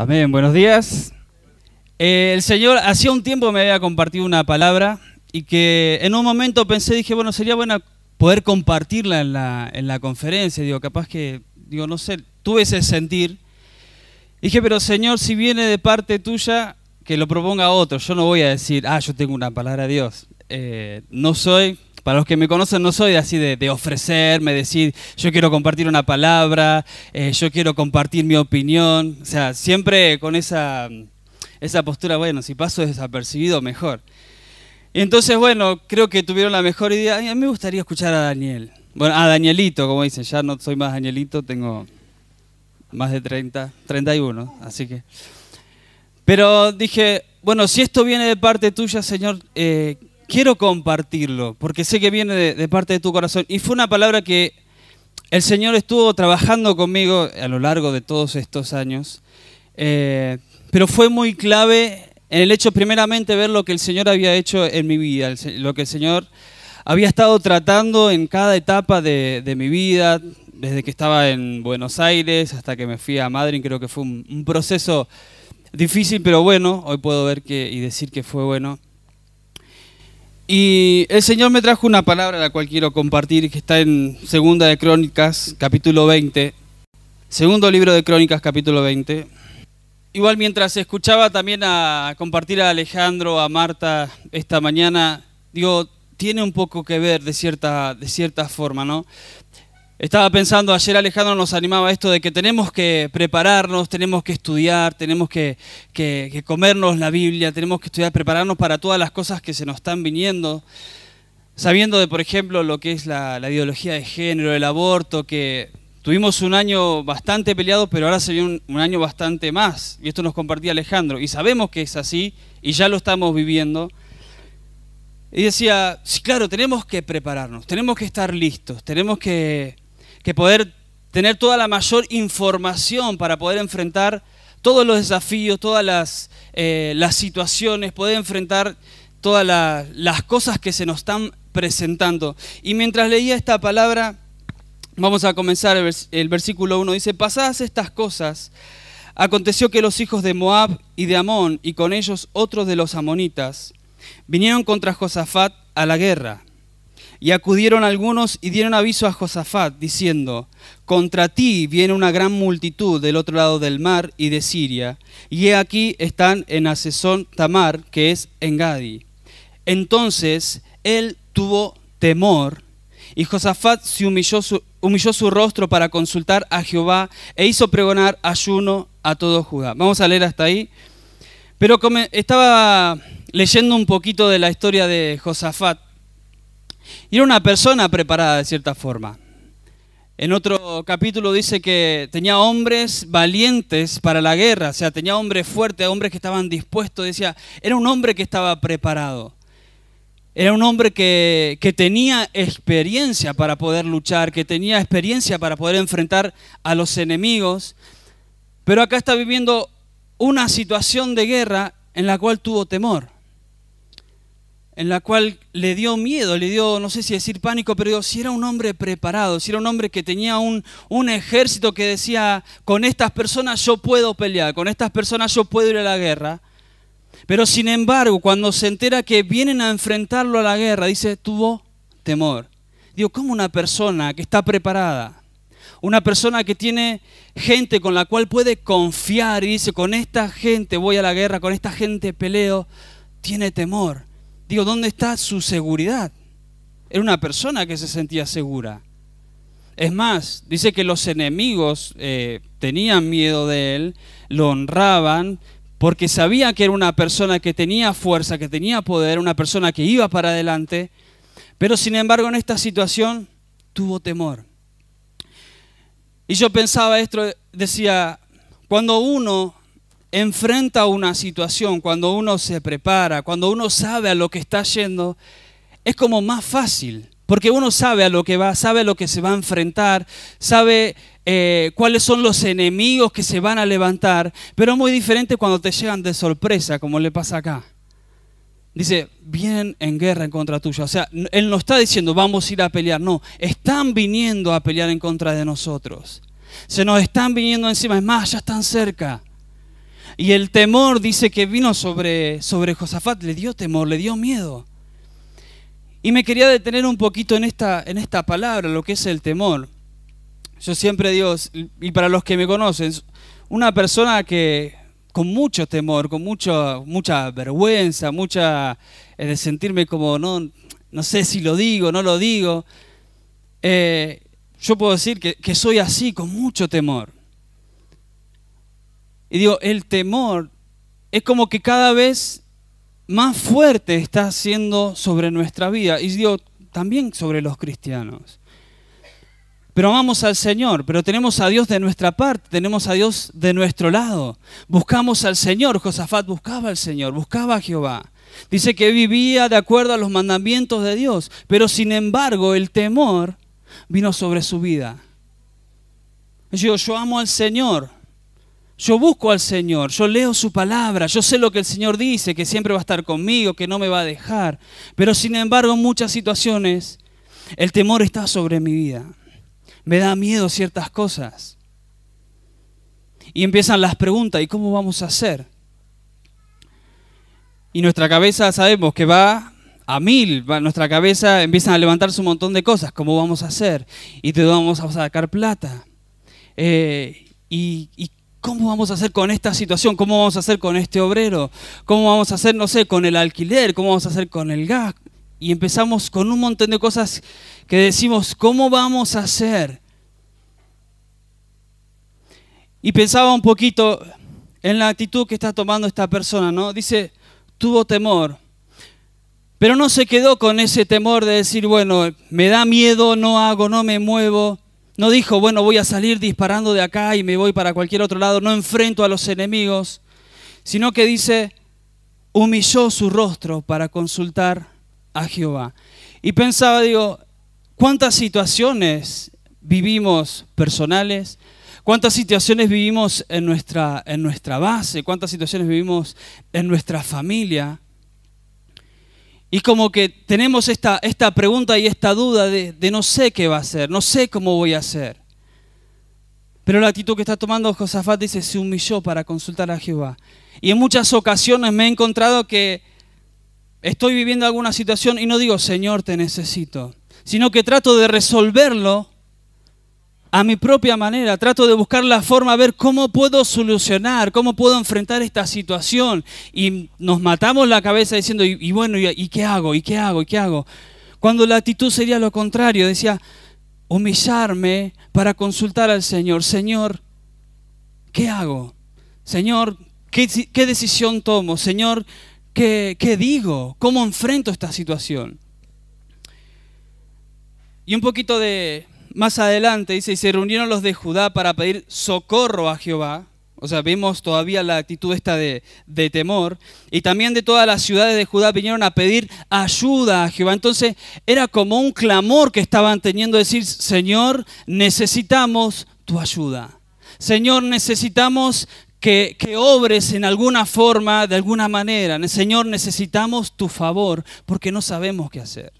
Amén, buenos días. Eh, el Señor hacía un tiempo me había compartido una palabra y que en un momento pensé, dije, bueno, sería bueno poder compartirla en la, conferencia. Digo, capaz que, digo, no sé, tuve ese sentir. Dije, pero Señor, si viene de parte tuya, que lo proponga otro. Yo no voy a decir, ah, yo tengo una palabra de Dios. Eh, no soy, a los que me conocen, no soy así de, ofrecerme, decir yo quiero compartir una palabra, eh, yo quiero compartir mi opinión. O sea, siempre con esa, postura, bueno, si paso desapercibido, mejor. Entonces, bueno, creo que tuvieron la mejor idea. A mí me gustaría escuchar a Daniel. Bueno, a Danielito, como dicen, ya no soy más Danielito, tengo más de 30, 31, así que. Pero dije, bueno, si esto viene de parte tuya, Señor, eh, quiero compartirlo, porque sé que viene de, parte de tu corazón. Y fue una palabra que el Señor estuvo trabajando conmigo a lo largo de todos estos años, eh, pero fue muy clave en el hecho, primeramente, ver lo que el Señor había hecho en mi vida, lo que el Señor había estado tratando en cada etapa de, mi vida, desde que estaba en Buenos Aires hasta que me fui a Madrid, creo que fue un, un proceso difícil, pero bueno, hoy puedo ver que, y decir que fue bueno. Y el Señor me trajo una palabra la cual quiero compartir, que está en Segunda de Crónicas, capítulo 20. Segundo libro de Crónicas, capítulo 20. Igual mientras escuchaba también a compartir a Alejandro, a Marta esta mañana, digo, tiene un poco que ver de cierta, de cierta forma, ¿no? Estaba pensando, ayer Alejandro nos animaba esto de que tenemos que prepararnos, tenemos que estudiar, tenemos que, que, comernos la Biblia, tenemos que estudiar, prepararnos para todas las cosas que se nos están viniendo, sabiendo de, por ejemplo, lo que es la, ideología de género, el aborto, que tuvimos un año bastante peleado, pero ahora sería un, un año bastante más. Y esto nos compartía Alejandro, y sabemos que es así, y ya lo estamos viviendo. Y decía, sí, claro, tenemos que prepararnos, tenemos que estar listos, tenemos que que poder tener toda la mayor información para poder enfrentar todos los desafíos, todas las, eh, situaciones, poder enfrentar todas las cosas que se nos están presentando. Y mientras leía esta palabra, vamos a comenzar el, el versículo 1, dice, pasadas estas cosas, aconteció que los hijos de Moab y de Amón, y con ellos otros de los amonitas, vinieron contra Josafat a la guerra y acudieron algunos y dieron aviso a Josafat, diciendo, Contra ti viene una gran multitud del otro lado del mar y de Siria, y he aquí están en Asesón Tamar, que es en Gadi. Entonces él tuvo temor, y Josafat se humilló su, rostro para consultar a Jehová, e hizo pregonar ayuno a todo Judá. Vamos a leer hasta ahí. Pero como estaba leyendo un poquito de la historia de Josafat, y era una persona preparada de cierta forma. En otro capítulo dice que tenía hombres valientes para la guerra, o sea, tenía hombres fuertes, hombres que estaban dispuestos, decía, era un hombre que estaba preparado. Era un hombre que, que, tenía experiencia para poder luchar, que tenía experiencia para poder enfrentar a los enemigos, pero acá está viviendo una situación de guerra en la cual tuvo temor en la cual le dio miedo, le dio, no sé si decir pánico, pero si era un hombre preparado, si era un hombre que tenía un, un, ejército que decía, con estas personas yo puedo pelear, con estas personas yo puedo ir a la guerra. Pero sin embargo, cuando se entera que vienen a enfrentarlo a la guerra, dice, tuvo temor. Digo, ¿cómo una persona que está preparada? Una persona que tiene gente con la cual puede confiar y dice, con esta gente voy a la guerra, con esta gente peleo, tiene temor Digo, ¿dónde está su seguridad? Era una persona que se sentía segura. Es más, dice que los enemigos eh, tenían miedo de él, lo honraban, porque sabía que era una persona que tenía fuerza, que tenía poder, una persona que iba para adelante, pero sin embargo en esta situación tuvo temor. Y yo pensaba esto, decía, cuando uno enfrenta una situación, cuando uno se prepara, cuando uno sabe a lo que está yendo, es como más fácil, porque uno sabe a lo que va, sabe a lo que se va a enfrentar, sabe eh, cuáles son los enemigos que se van a levantar, pero es muy diferente cuando te llegan de sorpresa, como le pasa acá. Dice, vienen en guerra en contra tuya. O sea, él no está diciendo vamos a ir a pelear, no, están viniendo a pelear en contra de nosotros. Se nos están viniendo encima, es más, ya están cerca. Y el temor dice que vino sobre, sobre Josafat, le dio temor, le dio miedo. Y me quería detener un poquito en esta, en esta palabra, lo que es el temor. Yo siempre digo, y para los que me conocen, una persona que con mucho temor, con mucho, mucha vergüenza, mucha eh, de sentirme como no, no sé si lo digo, no lo digo. Eh, yo puedo decir que, que soy así, con mucho temor. Y digo, el temor es como que cada vez más fuerte está siendo sobre nuestra vida. Y digo, también sobre los cristianos. Pero amamos al Señor, pero tenemos a Dios de nuestra parte, tenemos a Dios de nuestro lado. Buscamos al Señor, Josafat buscaba al Señor, buscaba a Jehová. Dice que vivía de acuerdo a los mandamientos de Dios, pero sin embargo el temor vino sobre su vida. Yo, yo amo al Señor, yo busco al Señor, yo leo su palabra, yo sé lo que el Señor dice, que siempre va a estar conmigo, que no me va a dejar. Pero sin embargo, en muchas situaciones, el temor está sobre mi vida. Me da miedo ciertas cosas. Y empiezan las preguntas, ¿y cómo vamos a hacer? Y nuestra cabeza sabemos que va a mil, nuestra cabeza empiezan a levantarse un montón de cosas, ¿cómo vamos a hacer? Y te vamos a sacar plata. Eh, y, qué? ¿Cómo vamos a hacer con esta situación? ¿Cómo vamos a hacer con este obrero? ¿Cómo vamos a hacer, no sé, con el alquiler? ¿Cómo vamos a hacer con el gas? Y empezamos con un montón de cosas que decimos, ¿cómo vamos a hacer? Y pensaba un poquito en la actitud que está tomando esta persona, ¿no? Dice, tuvo temor, pero no se quedó con ese temor de decir, bueno, me da miedo, no hago, no me muevo. No dijo, bueno, voy a salir disparando de acá y me voy para cualquier otro lado, no enfrento a los enemigos, sino que dice, humilló su rostro para consultar a Jehová. Y pensaba, digo, ¿cuántas situaciones vivimos personales? ¿Cuántas situaciones vivimos en nuestra, en nuestra base? ¿Cuántas situaciones vivimos en nuestra familia? Y como que tenemos esta, esta pregunta y esta duda de, de no sé qué va a hacer, no sé cómo voy a hacer. Pero la actitud que está tomando Josafat dice, se humilló para consultar a Jehová. Y en muchas ocasiones me he encontrado que estoy viviendo alguna situación y no digo, Señor, te necesito, sino que trato de resolverlo a mi propia manera, trato de buscar la forma, a ver cómo puedo solucionar, cómo puedo enfrentar esta situación. Y nos matamos la cabeza diciendo, y, bueno, y, qué hago? ¿Y qué hago? ¿Y qué hago? Cuando la actitud sería lo contrario, decía, humillarme para consultar al Señor. Señor, ¿qué hago? Señor, ¿qué, decisión tomo? Señor, ¿qué, ¿qué digo? ¿Cómo enfrento esta situación? Y un poquito de más adelante dice, y se reunieron los de Judá para pedir socorro a Jehová. O sea, vimos todavía la actitud esta de, temor. Y también de todas las ciudades de Judá vinieron a pedir ayuda a Jehová. Entonces era como un clamor que estaban teniendo, decir, Señor, necesitamos tu ayuda. Señor, necesitamos que, que obres en alguna forma, de alguna manera. Señor, necesitamos tu favor porque no sabemos qué hacer.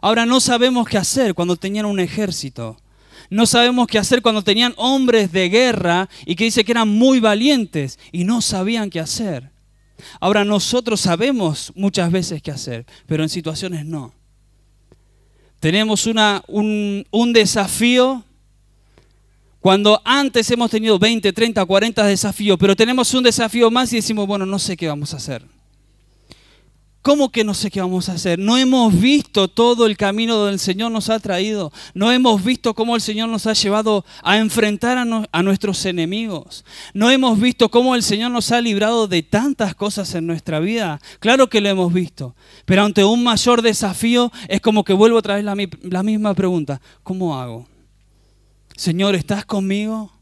Ahora no sabemos qué hacer cuando tenían un ejército. No sabemos qué hacer cuando tenían hombres de guerra y que dice que eran muy valientes y no sabían qué hacer. Ahora nosotros sabemos muchas veces qué hacer, pero en situaciones no. Tenemos una, un, un desafío cuando antes hemos tenido 20, 30, 40 desafíos, pero tenemos un desafío más y decimos, bueno, no sé qué vamos a hacer. ¿Cómo que no sé qué vamos a hacer? No hemos visto todo el camino donde el Señor nos ha traído. No hemos visto cómo el Señor nos ha llevado a enfrentar a, nuestros enemigos. No hemos visto cómo el Señor nos ha librado de tantas cosas en nuestra vida. Claro que lo hemos visto. Pero ante un mayor desafío es como que vuelvo otra vez la misma pregunta. ¿Cómo hago? Señor, ¿estás conmigo?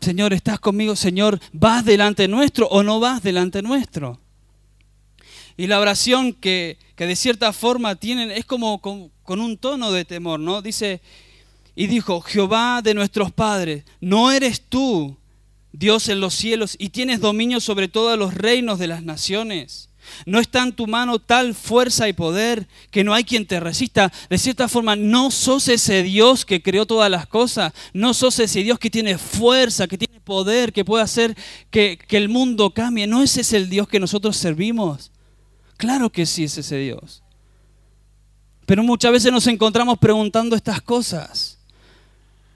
Señor, ¿estás conmigo? Señor, ¿vas delante nuestro o no vas delante nuestro? Y la oración que, de cierta forma tienen es como con, un tono de temor, ¿no? Dice, y dijo, Jehová de nuestros padres, ¿no eres tú Dios en los cielos y tienes dominio sobre todos los reinos de las naciones? No está en tu mano tal fuerza y poder que no hay quien te resista. De cierta forma, no sos ese Dios que creó todas las cosas. No sos ese Dios que tiene fuerza, que tiene poder, que puede hacer que, que el mundo cambie. No ese es el Dios que nosotros servimos. Claro que sí es ese Dios. Pero muchas veces nos encontramos preguntando estas cosas.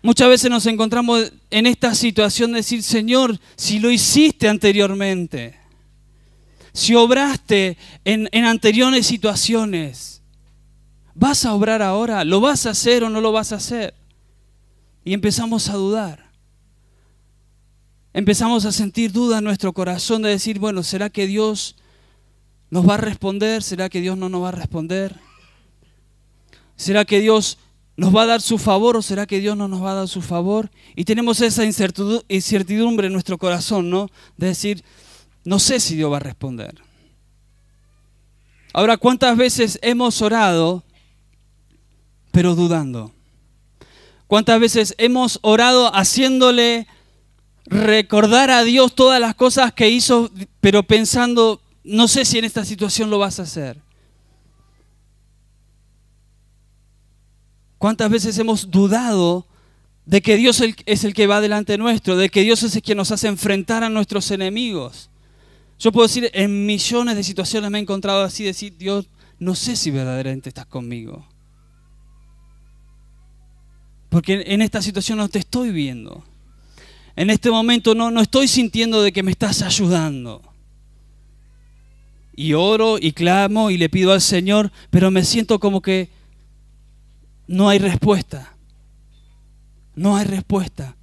Muchas veces nos encontramos en esta situación de decir, Señor, si lo hiciste anteriormente, si obraste en, anteriores situaciones, ¿vas a obrar ahora? ¿Lo vas a hacer o no lo vas a hacer? Y empezamos a dudar. Empezamos a sentir duda en nuestro corazón de decir, bueno, ¿será que Dios ¿Nos va a responder? ¿Será que Dios no nos va a responder? ¿Será que Dios nos va a dar su favor o será que Dios no nos va a dar su favor? Y tenemos esa incertidumbre en nuestro corazón, ¿no? De decir, no sé si Dios va a responder. Ahora, ¿cuántas veces hemos orado pero dudando? ¿Cuántas veces hemos orado haciéndole recordar a Dios todas las cosas que hizo, pero pensando, no sé si en esta situación lo vas a hacer. ¿Cuántas veces hemos dudado de que Dios es el que va delante nuestro, de que Dios es el que nos hace enfrentar a nuestros enemigos? Yo puedo decir, en millones de situaciones me he encontrado así, decir, Dios, no sé si verdaderamente estás conmigo. Porque en esta situación no te estoy viendo. En este momento no, no estoy sintiendo de que me estás ayudando y oro y clamo y le pido al Señor, pero me siento como que no hay respuesta. No hay respuesta.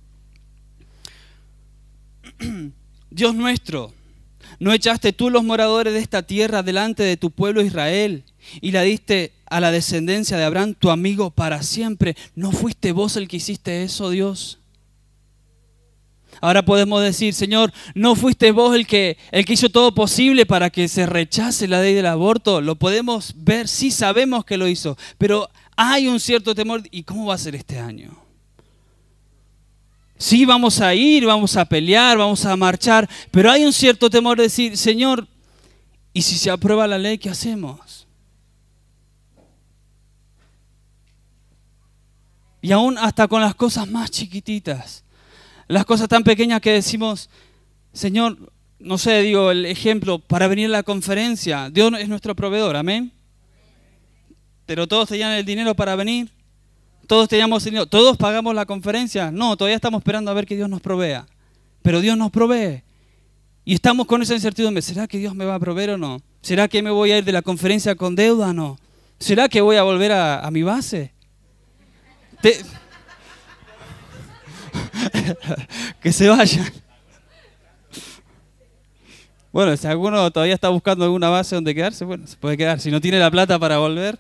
Dios nuestro, ¿no echaste tú los moradores de esta tierra delante de tu pueblo Israel y la diste a la descendencia de Abraham, tu amigo, para siempre? ¿No fuiste vos el que hiciste eso, Dios? Ahora podemos decir, Señor, no fuiste vos el que, el que hizo todo posible para que se rechace la ley del aborto. Lo podemos ver, sí sabemos que lo hizo, pero hay un cierto temor. ¿Y cómo va a ser este año? Sí, vamos a ir, vamos a pelear, vamos a marchar, pero hay un cierto temor de decir, Señor, ¿y si se aprueba la ley, qué hacemos? Y aún hasta con las cosas más chiquititas, las cosas tan pequeñas que decimos, Señor, no sé, digo el ejemplo, para venir a la conferencia, Dios es nuestro proveedor, amén. Pero todos tenían el dinero para venir, todos teníamos dinero, todos pagamos la conferencia. No, todavía estamos esperando a ver que Dios nos provea. Pero Dios nos provee. Y estamos con esa incertidumbre, ¿será que Dios me va a proveer o no? ¿Será que me voy a ir de la conferencia con deuda o no? ¿Será que voy a volver a, a mi base? que se vayan. Bueno, si alguno todavía está buscando alguna base donde quedarse, bueno, se puede quedar. Si no tiene la plata para volver.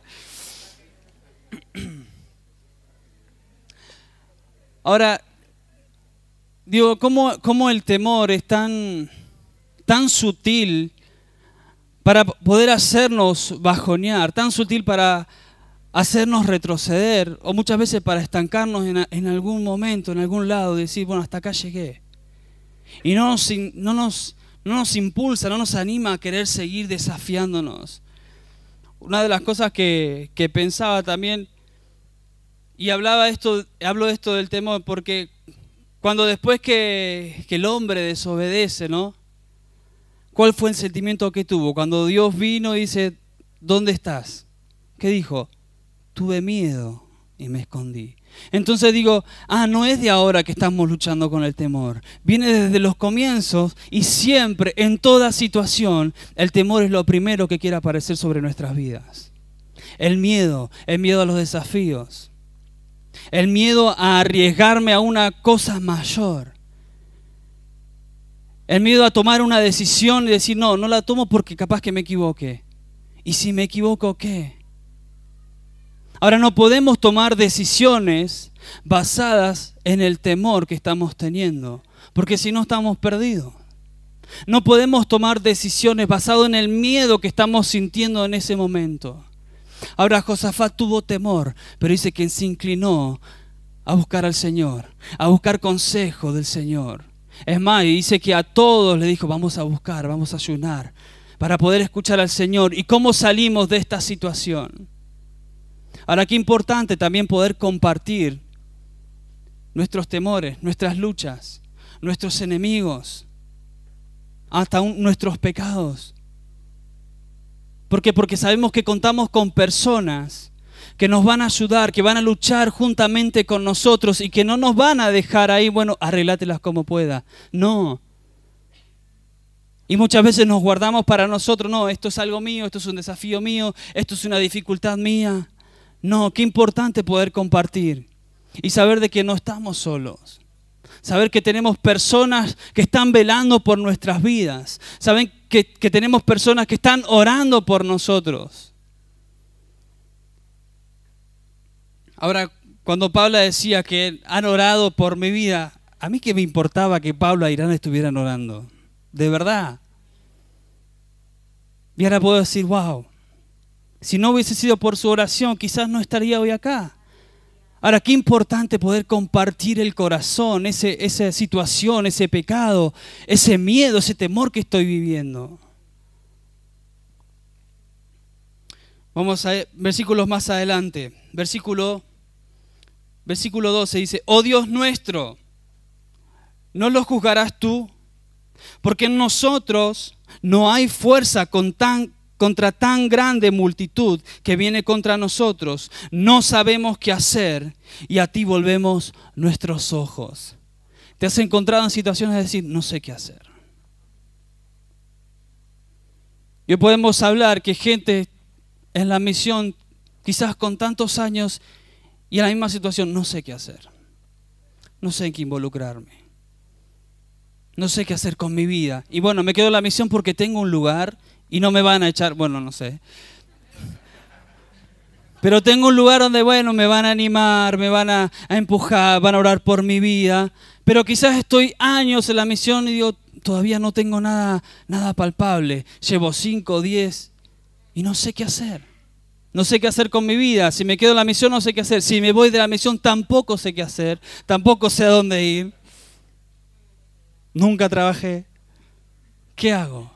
Ahora, digo, ¿cómo, cómo el temor es tan, tan sutil para poder hacernos bajonear, tan sutil para hacernos retroceder o muchas veces para estancarnos en, algún momento, en algún lado, decir, bueno, hasta acá llegué. Y no nos, no, nos, no nos impulsa, no nos anima a querer seguir desafiándonos. Una de las cosas que, pensaba también, y hablaba esto, hablo esto del temor, porque cuando después que, que el hombre desobedece, ¿no? ¿Cuál fue el sentimiento que tuvo? Cuando Dios vino y dice, ¿dónde estás? ¿Qué dijo? tuve miedo y me escondí. Entonces digo, ah, no es de ahora que estamos luchando con el temor. Viene desde los comienzos y siempre, en toda situación, el temor es lo primero que quiere aparecer sobre nuestras vidas. El miedo, el miedo a los desafíos, el miedo a arriesgarme a una cosa mayor. El miedo a tomar una decisión y decir, no, no la tomo porque capaz que me equivoque. ¿Y si me equivoco qué? Ahora no podemos tomar decisiones basadas en el temor que estamos teniendo, porque si no estamos perdidos. No podemos tomar decisiones basadas en el miedo que estamos sintiendo en ese momento. Ahora Josafat tuvo temor, pero dice que se inclinó a buscar al Señor, a buscar consejo del Señor. Es más, dice que a todos le dijo, vamos a buscar, vamos a ayunar, para poder escuchar al Señor y cómo salimos de esta situación. Ahora, qué importante también poder compartir nuestros temores, nuestras luchas, nuestros enemigos, hasta nuestros pecados. ¿Por qué? Porque sabemos que contamos con personas que nos van a ayudar, que van a luchar juntamente con nosotros y que no nos van a dejar ahí, bueno, arreglátelas como pueda. No. Y muchas veces nos guardamos para nosotros, no, esto es algo mío, esto es un desafío mío, esto es una dificultad mía. No, qué importante poder compartir y saber de que no estamos solos. Saber que tenemos personas que están velando por nuestras vidas. Saben que, tenemos personas que están orando por nosotros. Ahora, cuando Pablo decía que han orado por mi vida, a mí que me importaba que Pablo e Irán estuvieran orando. De verdad. Y ahora puedo decir, wow, si no hubiese sido por su oración, quizás no estaría hoy acá. Ahora, qué importante poder compartir el corazón, ese, esa situación, ese pecado, ese miedo, ese temor que estoy viviendo. Vamos a versículos más adelante. Versículo, versículo 12 dice, oh Dios nuestro, no los juzgarás tú, porque en nosotros no hay fuerza con tan, contra tan grande multitud que viene contra nosotros, no sabemos qué hacer y a ti volvemos nuestros ojos. Te has encontrado en situaciones de decir, no sé qué hacer. Y podemos hablar que gente en la misión, quizás con tantos años y en la misma situación, no sé qué hacer. No sé en qué involucrarme. No sé qué hacer con mi vida. Y bueno, me quedo en la misión porque tengo un lugar, y no me van a echar, bueno, no sé. Pero tengo un lugar donde, bueno, me van a animar, me van a, empujar, van a orar por mi vida. Pero quizás estoy años en la misión y digo, todavía no tengo nada, nada palpable. Llevo 5, diez y no sé qué hacer. No sé qué hacer con mi vida. Si me quedo en la misión, no sé qué hacer. Si me voy de la misión, tampoco sé qué hacer. Tampoco sé a dónde ir. Nunca trabajé. ¿Qué hago?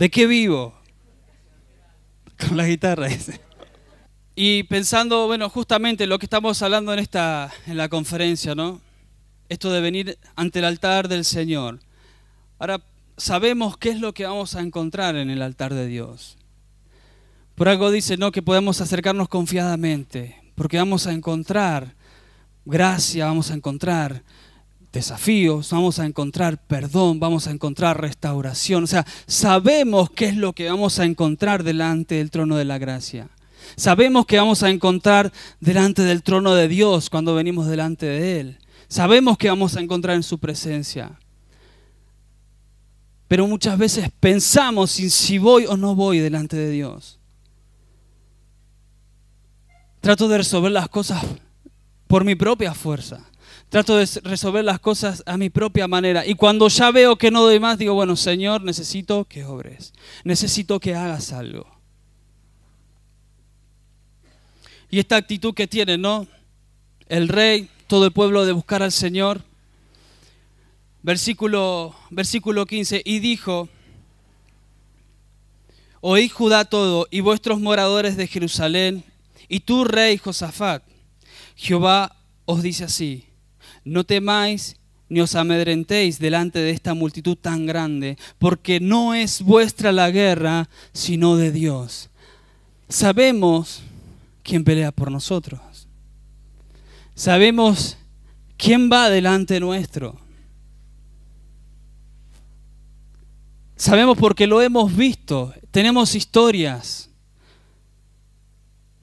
¿De qué vivo? Con la guitarra, dice. Y pensando, bueno, justamente lo que estamos hablando en, esta, en la conferencia, ¿no? Esto de venir ante el altar del Señor. Ahora, sabemos qué es lo que vamos a encontrar en el altar de Dios. Por algo dice, ¿no? Que podemos acercarnos confiadamente, porque vamos a encontrar gracia, vamos a encontrar desafíos, vamos a encontrar perdón, vamos a encontrar restauración. O sea, sabemos qué es lo que vamos a encontrar delante del trono de la gracia. Sabemos que vamos a encontrar delante del trono de Dios cuando venimos delante de Él. Sabemos que vamos a encontrar en su presencia. Pero muchas veces pensamos si voy o no voy delante de Dios. Trato de resolver las cosas por mi propia fuerza. Trato de resolver las cosas a mi propia manera. Y cuando ya veo que no doy más, digo, bueno, Señor, necesito que obres. Necesito que hagas algo. Y esta actitud que tiene, ¿no? El rey, todo el pueblo de buscar al Señor. Versículo, versículo 15. Y dijo, oí Judá todo y vuestros moradores de Jerusalén, y tú, rey Josafat, Jehová os dice así no temáis ni os amedrentéis delante de esta multitud tan grande, porque no es vuestra la guerra, sino de Dios. Sabemos quién pelea por nosotros. Sabemos quién va delante nuestro. Sabemos porque lo hemos visto, tenemos historias.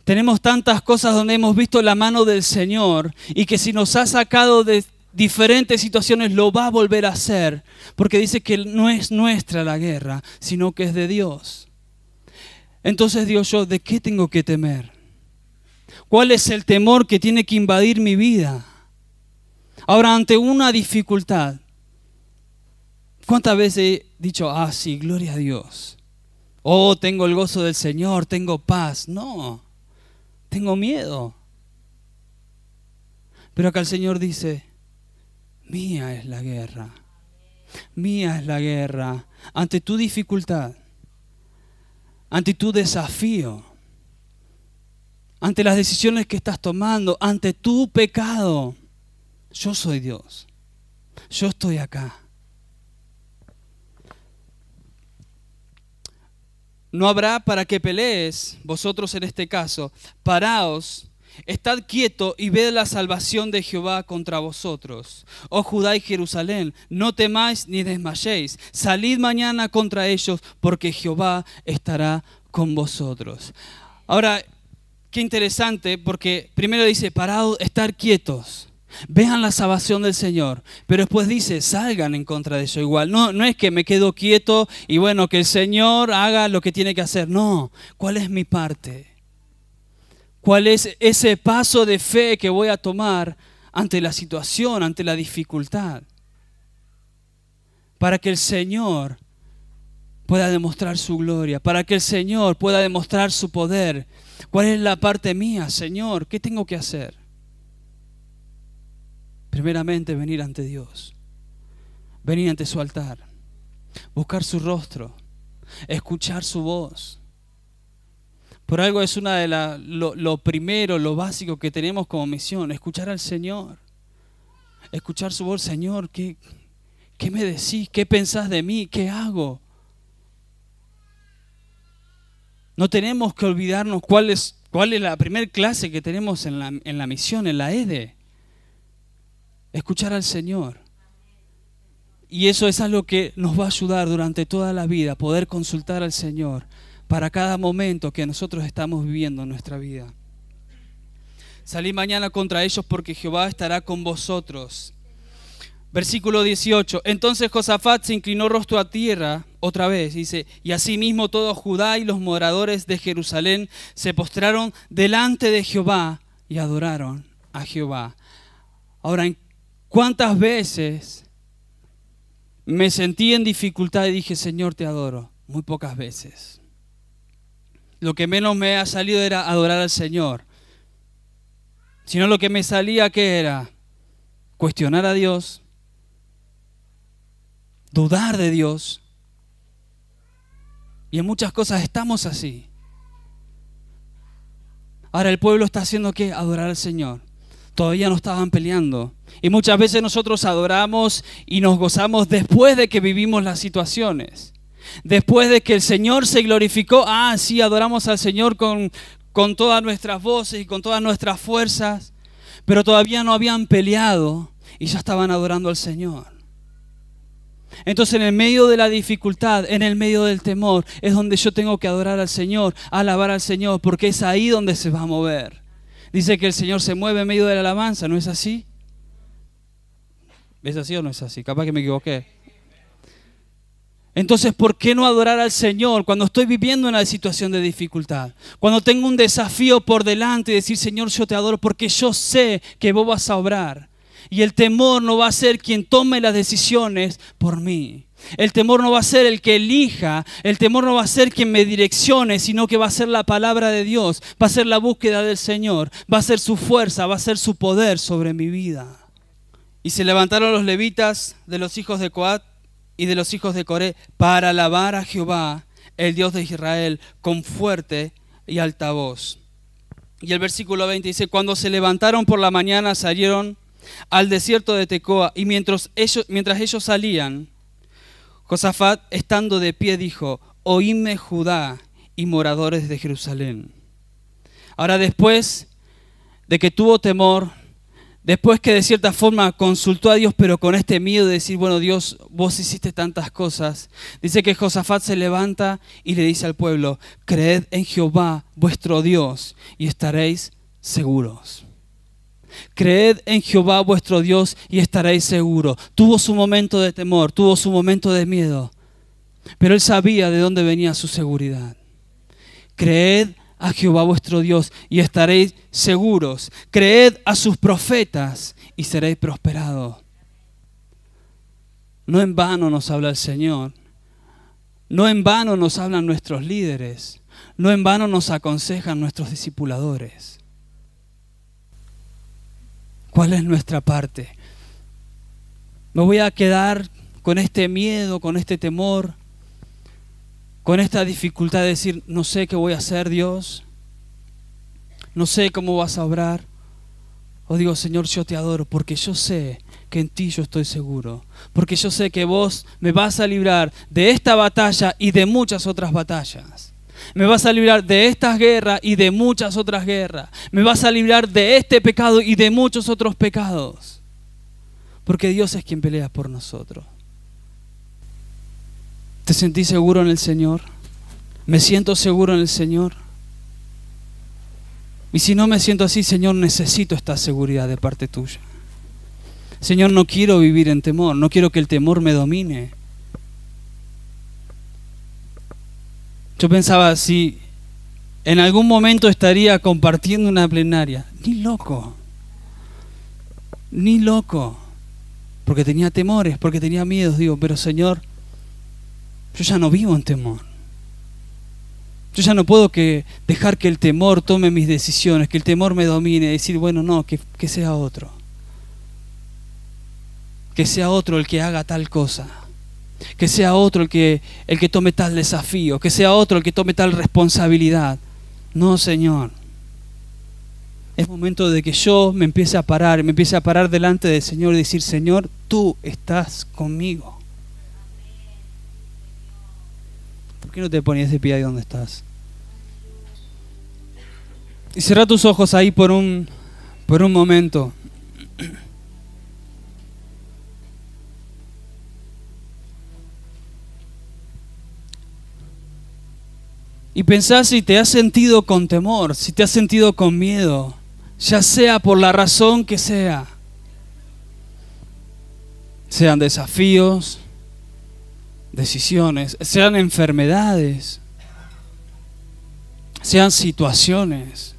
Tenemos tantas cosas donde hemos visto la mano del Señor y que si nos ha sacado de diferentes situaciones lo va a volver a hacer, porque dice que no es nuestra la guerra, sino que es de Dios. Entonces Dios, yo, ¿de qué tengo que temer? ¿Cuál es el temor que tiene que invadir mi vida? Ahora, ante una dificultad, ¿cuántas veces he dicho, ah, sí, gloria a Dios? Oh, tengo el gozo del Señor, tengo paz. No tengo miedo. Pero acá el Señor dice, mía es la guerra, mía es la guerra. Ante tu dificultad, ante tu desafío, ante las decisiones que estás tomando, ante tu pecado, yo soy Dios, yo estoy acá. No habrá para que pelees, vosotros en este caso. Paraos, estad quieto y ved la salvación de Jehová contra vosotros. Oh Judá y Jerusalén, no temáis ni desmayéis. Salid mañana contra ellos, porque Jehová estará con vosotros. Ahora, qué interesante, porque primero dice, paraos, estar quietos. Vean la salvación del Señor. Pero después dice, salgan en contra de eso igual. No, no es que me quedo quieto y bueno, que el Señor haga lo que tiene que hacer. No, ¿cuál es mi parte? ¿Cuál es ese paso de fe que voy a tomar ante la situación, ante la dificultad? Para que el Señor pueda demostrar su gloria, para que el Señor pueda demostrar su poder. ¿Cuál es la parte mía, Señor? ¿Qué tengo que hacer? Primeramente venir ante Dios, venir ante su altar, buscar su rostro, escuchar su voz. Por algo es una de lo, primero, lo básico que tenemos como misión, escuchar al Señor, escuchar su voz, Señor, ¿qué, me decís? ¿Qué pensás de mí? ¿Qué hago? No tenemos que olvidarnos cuál es, cuál es la primera clase que tenemos en la, en la misión, en la EDE escuchar al Señor. Y eso es algo que nos va a ayudar durante toda la vida, poder consultar al Señor para cada momento que nosotros estamos viviendo en nuestra vida. Salí mañana contra ellos porque Jehová estará con vosotros. Versículo 18. Entonces Josafat se inclinó rostro a tierra otra vez, dice, y asimismo todo Judá y los moradores de Jerusalén se postraron delante de Jehová y adoraron a Jehová. Ahora, ¿en ¿Cuántas veces me sentí en dificultad y dije, Señor, te adoro? Muy pocas veces. Lo que menos me ha salido era adorar al Señor, sino lo que me salía que era cuestionar a Dios, dudar de Dios. Y en muchas cosas estamos así. Ahora el pueblo está haciendo que adorar al Señor todavía no estaban peleando. Y muchas veces nosotros adoramos y nos gozamos después de que vivimos las situaciones. Después de que el Señor se glorificó, ah, sí, adoramos al Señor con, con todas nuestras voces y con todas nuestras fuerzas, pero todavía no habían peleado y ya estaban adorando al Señor. Entonces en el medio de la dificultad, en el medio del temor, es donde yo tengo que adorar al Señor, alabar al Señor, porque es ahí donde se va a mover. Dice que el Señor se mueve en medio de la alabanza, ¿no es así? ¿Es así o no es así? Capaz que me equivoqué. Entonces, ¿por qué no adorar al Señor cuando estoy viviendo en una situación de dificultad? Cuando tengo un desafío por delante y decir, Señor, yo te adoro porque yo sé que vos vas a obrar. Y el temor no va a ser quien tome las decisiones por mí. El temor no va a ser el que elija, el temor no va a ser quien me direccione, sino que va a ser la palabra de Dios, va a ser la búsqueda del Señor, va a ser su fuerza, va a ser su poder sobre mi vida. Y se levantaron los levitas de los hijos de Coat y de los hijos de Coré para alabar a Jehová, el Dios de Israel, con fuerte y alta voz. Y el versículo 20 dice, cuando se levantaron por la mañana salieron al desierto de Tecoa. Y mientras ellos, mientras ellos salían, Josafat, estando de pie, dijo, oíme Judá y moradores de Jerusalén. Ahora después de que tuvo temor, después que de cierta forma consultó a Dios, pero con este miedo de decir, bueno Dios, vos hiciste tantas cosas, dice que Josafat se levanta y le dice al pueblo, creed en Jehová vuestro Dios y estaréis seguros. Creed en Jehová vuestro Dios y estaréis seguros. Tuvo su momento de temor, tuvo su momento de miedo, pero él sabía de dónde venía su seguridad. Creed a Jehová vuestro Dios y estaréis seguros. Creed a sus profetas y seréis prosperados. No en vano nos habla el Señor. No en vano nos hablan nuestros líderes. No en vano nos aconsejan nuestros discipuladores. ¿Cuál es nuestra parte? Me voy a quedar con este miedo, con este temor, con esta dificultad de decir, no sé qué voy a hacer Dios, no sé cómo vas a obrar. O oh, digo, Señor, yo te adoro porque yo sé que en ti yo estoy seguro, porque yo sé que vos me vas a librar de esta batalla y de muchas otras batallas. Me vas a librar de estas guerras y de muchas otras guerras. Me vas a librar de este pecado y de muchos otros pecados. Porque Dios es quien pelea por nosotros. ¿Te sentí seguro en el Señor? ¿Me siento seguro en el Señor? Y si no me siento así, Señor, necesito esta seguridad de parte tuya. Señor, no quiero vivir en temor, no quiero que el temor me domine. Yo pensaba, si en algún momento estaría compartiendo una plenaria, ni loco, ni loco, porque tenía temores, porque tenía miedos, digo, pero Señor, yo ya no vivo en temor. Yo ya no puedo que dejar que el temor tome mis decisiones, que el temor me domine, decir, bueno, no, que, que sea otro. Que sea otro el que haga tal cosa que sea otro el que, el que tome tal desafío, que sea otro el que tome tal responsabilidad. No, Señor. Es momento de que yo me empiece a parar, me empiece a parar delante del Señor y decir, Señor, tú estás conmigo. ¿Por qué no te ponías de pie ahí donde estás? Y cierra tus ojos ahí por un momento. Y pensás si te has sentido con temor, si te has sentido con miedo, ya sea por la razón que sea. Sean desafíos, decisiones, sean enfermedades, sean situaciones.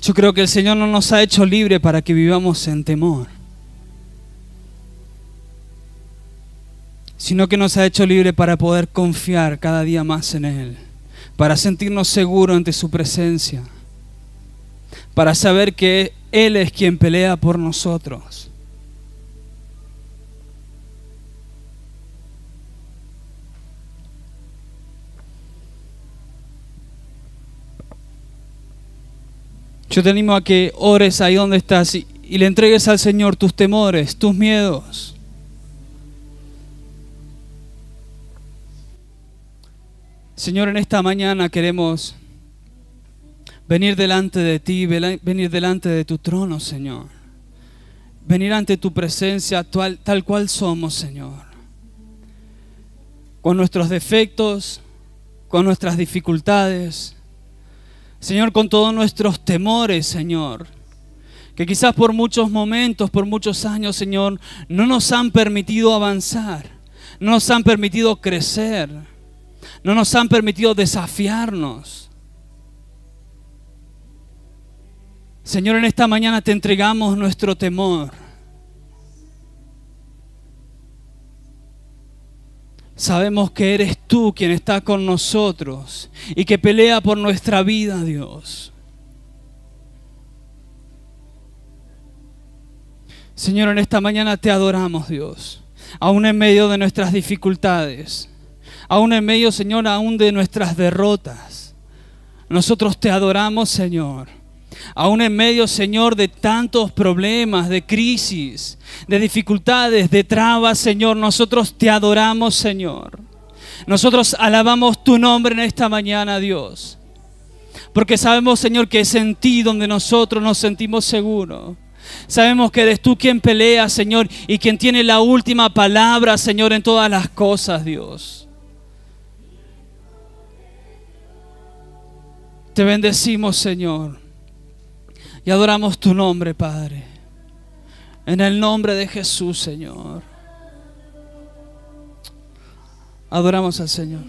Yo creo que el Señor no nos ha hecho libre para que vivamos en temor. sino que nos ha hecho libre para poder confiar cada día más en Él, para sentirnos seguros ante su presencia, para saber que Él es quien pelea por nosotros. Yo te animo a que ores ahí donde estás y, le entregues al Señor tus temores, tus miedos. Señor, en esta mañana queremos venir delante de ti, venir delante de tu trono, Señor. Venir ante tu presencia tal, tal cual somos, Señor. Con nuestros defectos, con nuestras dificultades. Señor, con todos nuestros temores, Señor. Que quizás por muchos momentos, por muchos años, Señor, no nos han permitido avanzar, no nos han permitido crecer. No nos han permitido desafiarnos. Señor, en esta mañana te entregamos nuestro temor. Sabemos que eres tú quien está con nosotros y que pelea por nuestra vida, Dios. Señor, en esta mañana te adoramos, Dios, aún en medio de nuestras dificultades aún en medio, Señor, aún de nuestras derrotas. Nosotros te adoramos, Señor. Aún en medio, Señor, de tantos problemas, de crisis, de dificultades, de trabas, Señor, nosotros te adoramos, Señor. Nosotros alabamos tu nombre en esta mañana, Dios. Porque sabemos, Señor, que es en ti donde nosotros nos sentimos seguros. Sabemos que eres tú quien pelea, Señor, y quien tiene la última palabra, Señor, en todas las cosas, Dios. Te bendecimos, Señor. Y adoramos tu nombre, Padre. En el nombre de Jesús, Señor. Adoramos al Señor.